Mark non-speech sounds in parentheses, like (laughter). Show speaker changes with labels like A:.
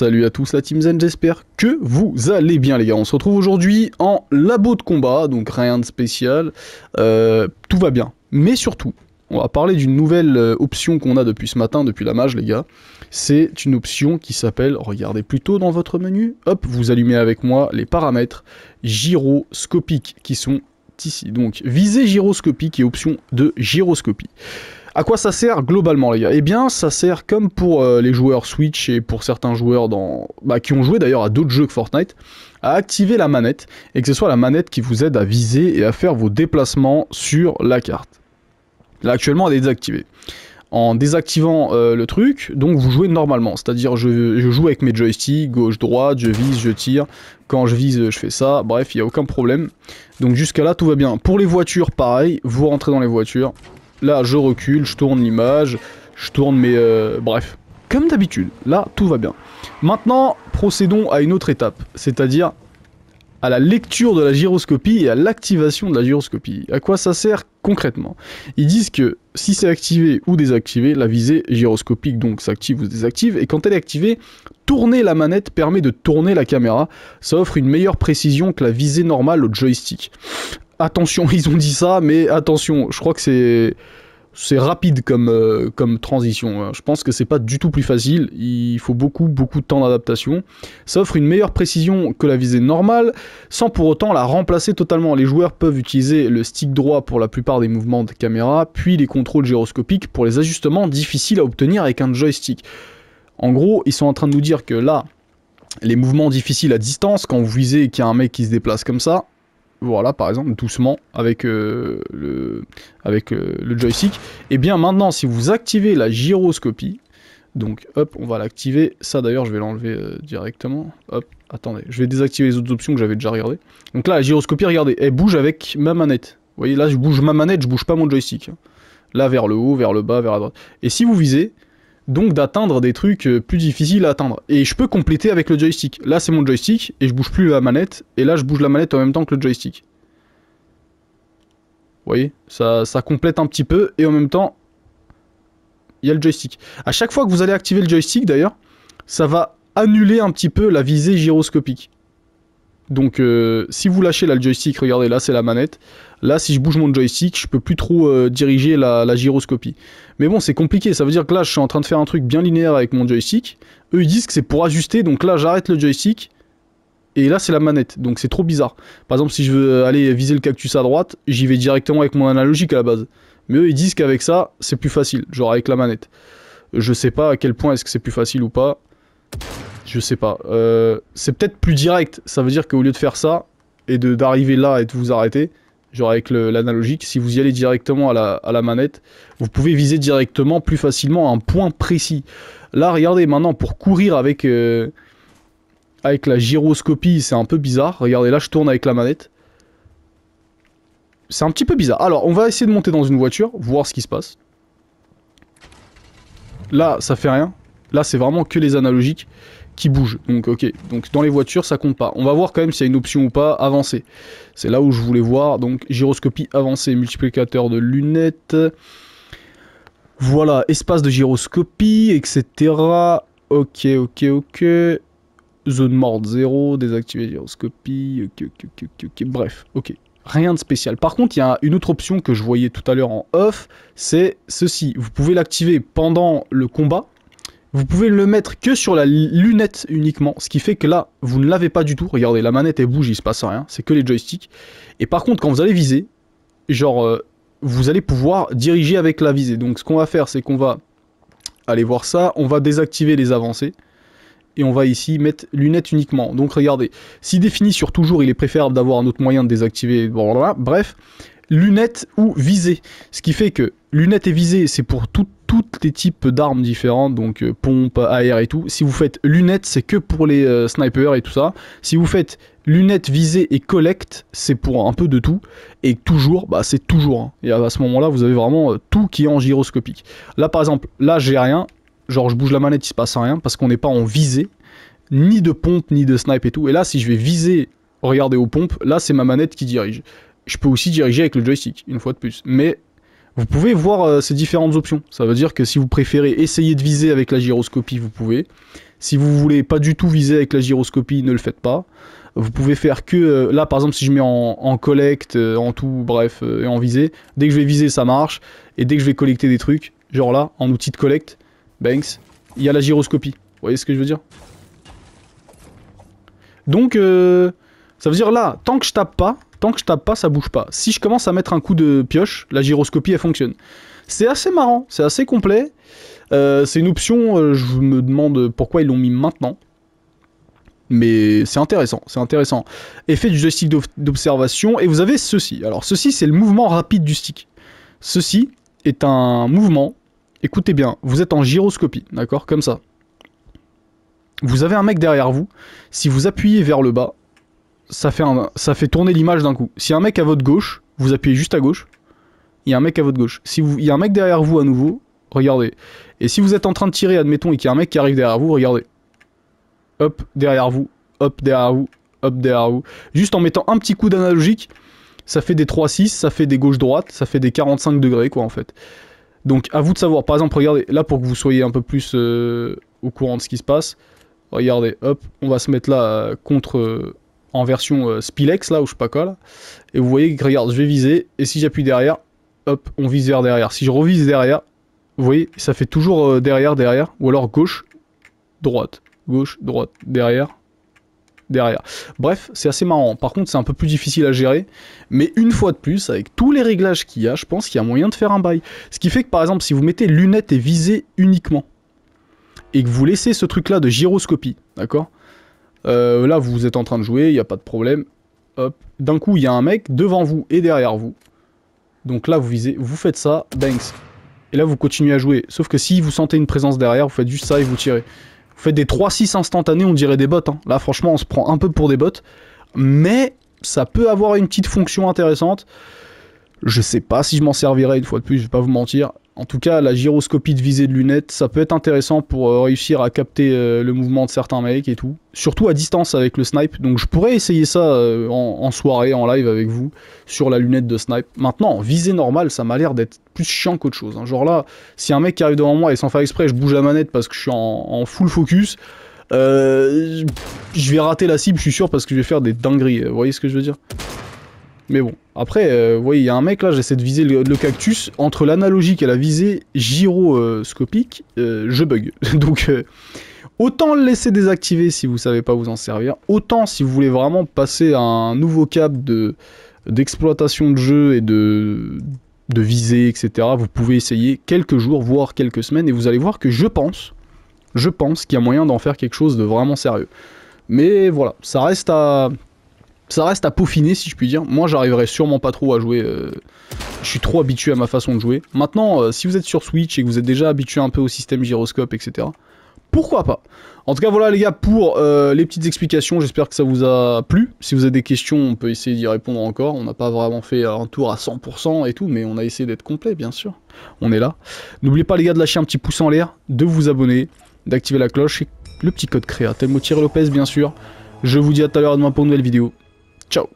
A: Salut à tous la Team Zen, j'espère que vous allez bien les gars. On se retrouve aujourd'hui en labo de combat, donc rien de spécial. Euh, tout va bien. Mais surtout, on va parler d'une nouvelle euh, option qu'on a depuis ce matin, depuis la mage les gars. C'est une option qui s'appelle, regardez plutôt dans votre menu, hop, vous allumez avec moi les paramètres gyroscopiques qui sont ici. Donc visée gyroscopique et option de gyroscopie. À quoi ça sert globalement, les gars Eh bien, ça sert comme pour euh, les joueurs Switch et pour certains joueurs bah, qui ont joué d'ailleurs à d'autres jeux que Fortnite, à activer la manette et que ce soit la manette qui vous aide à viser et à faire vos déplacements sur la carte. Là, actuellement, elle est désactivée. En désactivant euh, le truc, donc vous jouez normalement, c'est-à-dire je, je, joue avec mes joysticks, gauche-droite, je vise, je tire, quand je vise, je fais ça, bref, il n'y a aucun problème. Donc jusqu'à là, tout va bien. Pour les voitures, pareil, vous rentrez dans les voitures, Là, je recule, je tourne l'image, je tourne mes... Euh, bref, comme d'habitude, là, tout va bien. Maintenant, procédons à une autre étape, c'est-à-dire à la lecture de la gyroscopie et à l'activation de la gyroscopie. À quoi ça sert concrètement Ils disent que si c'est activé ou désactivé, la visée gyroscopique donc s'active ou désactive, et quand elle est activée, tourner la manette permet de tourner la caméra, ça offre une meilleure précision que la visée normale au joystick attention, (laughs) ils ont dit ça, mais attention, je crois que c'est c'est rapide comme, euh, comme transition. Hein. Je pense que c'est pas du tout plus facile. Il faut beaucoup, beaucoup de temps d'adaptation. Ça offre une meilleure précision que la visée normale, sans pour autant la remplacer totalement. Les joueurs peuvent utiliser le stick droit pour la plupart des mouvements de caméra, puis les contrôles gyroscopiques pour les ajustements difficiles à obtenir avec un joystick. En gros, ils sont en train de nous dire que là, les mouvements difficiles à distance, quand vous visez qu'il y a un mec qui se déplace comme ça, voilà par exemple doucement avec euh, le avec euh, le joystick et eh bien maintenant si vous activez la gyroscopie donc hop on va l'activer ça d'ailleurs je vais l'enlever euh, directement hop attendez je vais désactiver les autres options que j'avais déjà regardées donc là la gyroscopie regardez elle bouge avec ma manette vous voyez là je bouge ma manette je bouge pas mon joystick là vers le haut vers le bas vers la droite et si vous visez donc d'atteindre des trucs euh, plus difficiles à atteindre. Et je peux compléter avec le joystick. Là, c'est mon joystick et je bouge plus la manette. Et là, je bouge la manette en même temps que le joystick. Vous voyez ça, ça complète un petit peu et en même temps, il y a le joystick. À chaque fois que vous allez activer le joystick, d'ailleurs, ça va annuler un petit peu la visée gyroscopique. Donc euh, si vous lâchez la le joystick, regardez là c'est la manette. Là si je bouge mon joystick, je peux plus trop euh, diriger la, gyroscopie. Mais bon c'est compliqué, ça veut dire que là je suis en train de faire un truc bien linéaire avec mon joystick. Eux ils disent que c'est pour ajuster, donc là j'arrête le joystick. Et là c'est la manette, donc c'est trop bizarre. Par exemple si je veux euh, aller viser le cactus à droite, j'y vais directement avec mon analogique à la base. Mais eux ils disent qu'avec ça c'est plus facile, genre avec la manette. Je sais pas à quel point est-ce que c'est plus facile ou pas. Je sais pas. Euh, c'est peut-être plus direct. Ça veut dire qu'au lieu de faire ça et d'arriver là et de vous arrêter, genre avec l'analogique, si vous y allez directement à la, manette, vous pouvez viser directement plus facilement un point précis. Là, regardez, maintenant, pour courir avec, euh, avec la gyroscopie, c'est un peu bizarre. Regardez, là, je tourne avec la manette. C'est un petit peu bizarre. Alors, on va essayer de monter dans une voiture, voir ce qui se passe. Là, ça fait rien. Là, c'est vraiment que les analogiques qui bougent. Donc, ok. Donc, dans les voitures, ça compte pas. On va voir quand même s'il y a une option ou pas avancée. C'est là où je voulais voir. Donc, gyroscopie avancée, multiplicateur de lunettes. Voilà, espace de gyroscopie, etc. Ok, ok, ok. Zone morte 0, désactiver gyroscopie. Ok, ok, ok, Bref, ok rien de spécial. Par contre, il y a une autre option que je voyais tout à l'heure en off, c'est ceci. Vous pouvez l'activer pendant le combat, vous pouvez le mettre que sur la lunette uniquement, ce qui fait que là, vous ne l'avez pas du tout. Regardez, la manette, elle bouge, il se passe rien, c'est que les joysticks. Et par contre, quand vous allez viser, genre, euh, vous allez pouvoir diriger avec la visée. Donc ce qu'on va faire, c'est qu'on va aller voir ça, on va désactiver les avancées. Et on va ici mettre lunette uniquement. Donc regardez, si défini sur toujours, il est préférable d'avoir un autre moyen de désactiver, bref, lunette ou visée. Ce qui fait que lunette et visée, c'est pour toutes tous les types d'armes différentes, donc euh, pompe, air et tout. Si vous faites lunettes, c'est que pour les euh, snipers et tout ça. Si vous faites lunettes, visée et collecte, c'est pour un peu de tout. Et toujours, bah, c'est toujours. Hein. Et à ce moment-là, vous avez vraiment euh, tout qui est en gyroscopique. Là, par exemple, là, j'ai rien. Genre, je bouge la manette, il se passe rien parce qu'on n'est pas en visée, ni de pompe, ni de snipe et tout. Et là, si je vais viser, regarder aux pompes, là, c'est ma manette qui dirige. Je peux aussi diriger avec le joystick, une fois de plus. Mais vous pouvez voir euh, ces différentes options. Ça veut dire que si vous préférez essayer de viser avec la gyroscopie, vous pouvez. Si vous voulez pas du tout viser avec la gyroscopie, ne le faites pas. Vous pouvez faire que, euh, là par exemple, si je mets en, collecte, euh, en tout, bref, et en visée, dès que je vais viser, ça marche. Et dès que je vais collecter des trucs, genre là, en outil de collecte, Banks, il y a la gyroscopie. Vous voyez ce que je veux dire Donc, ça veut dire là, tant que je tape pas, Tant que je tape pas, ça bouge pas. Si je commence à mettre un coup de pioche, la gyroscopie elle fonctionne. C'est assez marrant, c'est assez complet. Euh, c'est une option, euh, je me demande pourquoi ils l'ont mis maintenant. Mais c'est intéressant, c'est intéressant. Effet du joystick d'observation, et vous avez ceci. Alors ceci, c'est le mouvement rapide du stick. Ceci est un mouvement, écoutez bien, vous êtes en gyroscopie, d'accord Comme ça. Vous avez un mec derrière vous, si vous appuyez vers le bas, ça fait, ça fait tourner l'image d'un coup. Si un mec à votre gauche, vous appuyez juste à gauche, il y a un mec à votre gauche. Si il y a un mec derrière vous à nouveau, regardez. Et si vous êtes en train de tirer, admettons, et qu'il y a un mec qui arrive derrière vous, regardez. Hop, derrière vous, hop, derrière vous, hop, derrière vous. Juste en mettant un petit coup d'analogique, ça fait des 3-6, ça fait des gauche-droite, ça fait des 45 degrés, quoi, en fait. Donc, à vous de savoir. Par exemple, regardez, là, pour que vous soyez un peu plus euh, au courant de ce qui se passe, regardez, hop, on va se mettre là euh, contre, euh, en version euh, Spilex là où je sais pas quoi Et vous voyez que regarde, je vais viser et si j'appuie derrière, hop, on vise vers derrière. Si je revise derrière, vous voyez, ça fait toujours euh, derrière, derrière, ou alors gauche, droite, gauche, droite, derrière, derrière. Bref, c'est assez marrant. Par contre, c'est un peu plus difficile à gérer. Mais une fois de plus, avec tous les réglages qu'il y a, je pense qu'il y a moyen de faire un bail. Ce qui fait que par exemple, si vous mettez lunettes et visée uniquement, et que vous laissez ce truc-là de gyroscopie, d'accord euh, là, vous êtes en train de jouer, il n'y a pas de problème. Hop. D'un coup, il y a un mec devant vous et derrière vous. Donc là, vous visez, vous faites ça, banks. Et là, vous continuez à jouer. Sauf que si vous sentez une présence derrière, vous faites juste ça et vous tirez. Vous faites des 3-6 instantanés, on dirait des bots. Hein. Là, franchement, on se prend un peu pour des bots. Mais ça peut avoir une petite fonction intéressante. Je sais pas si je m'en servirai une fois de plus, je vais pas vous mentir en tout cas, la gyroscopie de visée de lunettes, ça peut être intéressant pour euh, réussir à capter euh, le mouvement de certains mecs et tout. Surtout à distance avec le snipe. Donc je pourrais essayer ça euh, en, soirée, en live avec vous, sur la lunette de snipe. Maintenant, visée normale, ça m'a l'air d'être plus chiant qu'autre chose. Hein. Genre là, si un mec arrive devant moi et sans faire exprès, je bouge la manette parce que je suis en, en full focus, je vais rater la cible, je suis sûr, parce que je vais faire des dingueries. Vous voyez ce que je veux dire mais bon, après, vous euh, voyez, il y a un mec là, j'essaie de viser le, cactus. Entre l'analogique et la visée gyroscopique, euh, je bug. (laughs) Donc, euh, autant le laisser désactiver si vous savez pas vous en servir. Autant si vous voulez vraiment passer à un nouveau cap de d'exploitation de jeu et de, de visée, etc. Vous pouvez essayer quelques jours, voire quelques semaines, et vous allez voir que je pense, je pense qu'il y a moyen d'en faire quelque chose de vraiment sérieux. Mais voilà, ça reste à ça reste à peaufiner si je puis dire. Moi j'arriverai sûrement pas trop à jouer, euh, je suis trop habitué à ma façon de jouer. Maintenant euh, si vous êtes sur Switch et que vous êtes déjà habitué un peu au système gyroscope etc. Pourquoi pas En tout cas voilà les gars pour euh, les petites explications, j'espère que ça vous a plu. Si vous avez des questions on peut essayer d'y répondre encore. On n'a pas vraiment fait un tour à 100% et tout mais on a essayé d'être complet bien sûr. On est là. N'oubliez pas les gars de lâcher un petit pouce en l'air, de vous abonner, d'activer la cloche et le petit code créa. Telmo-Lopez bien sûr. Je vous dis à tout à l'heure demain pour une nouvelle vidéo. Ciao